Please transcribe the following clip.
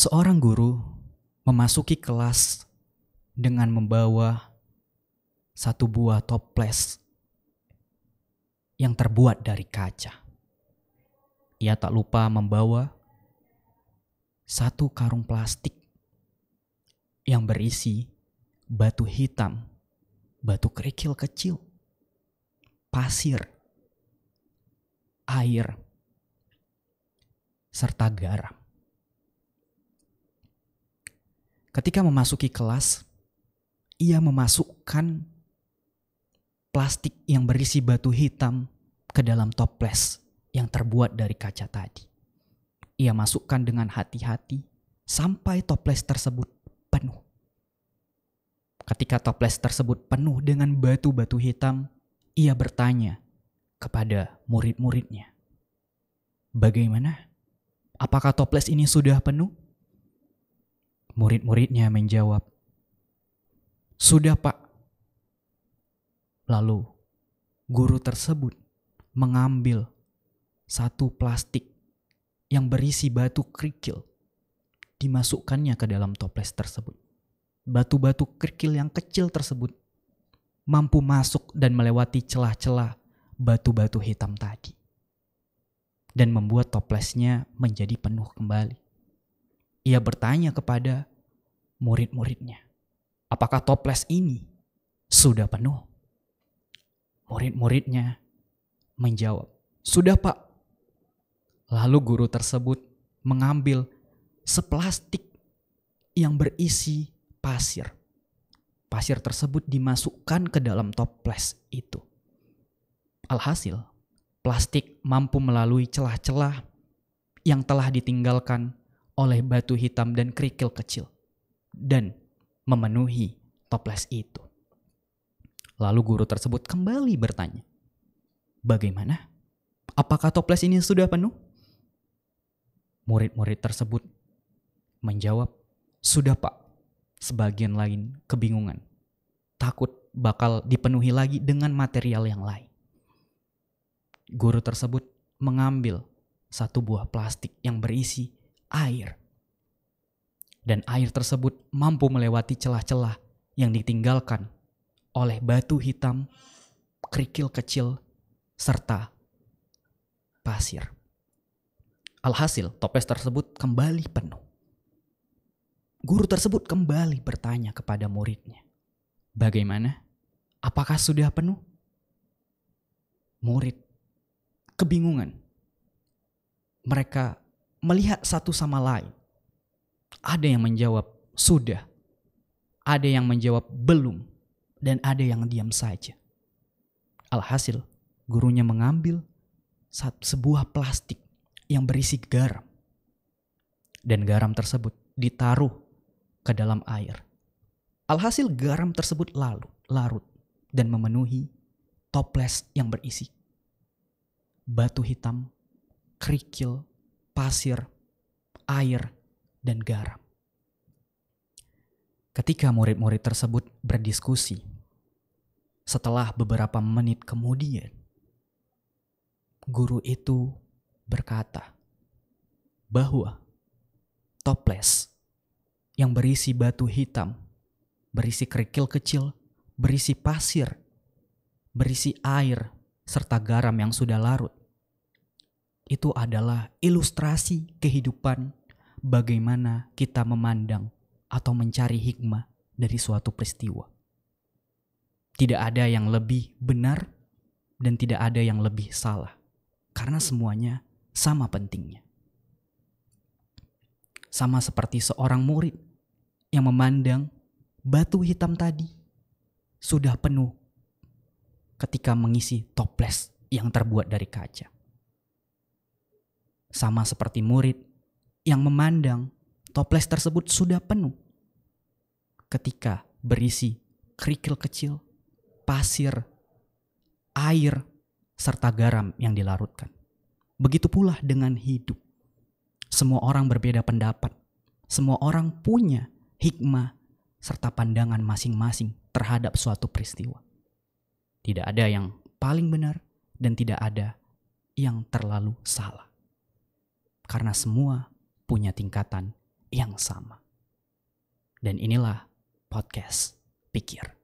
Seorang guru memasuki kelas dengan membawa satu buah toples yang terbuat dari kaca. Ia tak lupa membawa satu karung plastik yang berisi batu hitam, batu kerikil kecil, pasir, air, serta garam. Ketika memasuki kelas, ia memasukkan plastik yang berisi batu hitam ke dalam toples yang terbuat dari kaca tadi. Ia masukkan dengan hati-hati sampai toples tersebut penuh. Ketika toples tersebut penuh dengan batu-batu hitam, ia bertanya kepada murid-muridnya, "Bagaimana? Apakah toples ini sudah penuh?" Murid-muridnya menjawab, "Sudah, Pak." Lalu guru tersebut mengambil satu plastik yang berisi batu kerikil, dimasukkannya ke dalam toples tersebut. Batu-batu kerikil yang kecil tersebut mampu masuk dan melewati celah-celah batu-batu hitam tadi dan membuat toplesnya menjadi penuh kembali. Ia bertanya kepada murid-muridnya. Apakah toples ini sudah penuh? Murid-muridnya menjawab, "Sudah, Pak." Lalu guru tersebut mengambil seplastik yang berisi pasir. Pasir tersebut dimasukkan ke dalam toples itu. Alhasil, plastik mampu melalui celah-celah yang telah ditinggalkan oleh batu hitam dan kerikil kecil dan memenuhi toples itu. Lalu guru tersebut kembali bertanya, "Bagaimana? Apakah toples ini sudah penuh?" Murid-murid tersebut menjawab, "Sudah, Pak." Sebagian lain kebingungan, takut bakal dipenuhi lagi dengan material yang lain. Guru tersebut mengambil satu buah plastik yang berisi air dan air tersebut mampu melewati celah-celah yang ditinggalkan oleh batu hitam, kerikil kecil, serta pasir. Alhasil, topes tersebut kembali penuh. Guru tersebut kembali bertanya kepada muridnya, "Bagaimana? Apakah sudah penuh?" Murid kebingungan. Mereka melihat satu sama lain ada yang menjawab sudah, ada yang menjawab belum, dan ada yang diam saja. Alhasil, gurunya mengambil sebuah plastik yang berisi garam. Dan garam tersebut ditaruh ke dalam air. Alhasil garam tersebut lalu larut dan memenuhi toples yang berisi batu hitam, kerikil, pasir, air, dan garam. Ketika murid-murid tersebut berdiskusi, setelah beberapa menit kemudian, guru itu berkata bahwa toples yang berisi batu hitam, berisi kerikil kecil, berisi pasir, berisi air, serta garam yang sudah larut itu adalah ilustrasi kehidupan bagaimana kita memandang atau mencari hikmah dari suatu peristiwa. Tidak ada yang lebih benar dan tidak ada yang lebih salah, karena semuanya sama pentingnya. Sama seperti seorang murid yang memandang batu hitam tadi sudah penuh ketika mengisi toples yang terbuat dari kaca. Sama seperti murid yang memandang toples tersebut sudah penuh ketika berisi kerikil kecil, pasir, air, serta garam yang dilarutkan. Begitu pula dengan hidup. Semua orang berbeda pendapat. Semua orang punya hikmah serta pandangan masing-masing terhadap suatu peristiwa. Tidak ada yang paling benar dan tidak ada yang terlalu salah. Karena semua punya tingkatan yang sama. Dan inilah podcast pikir.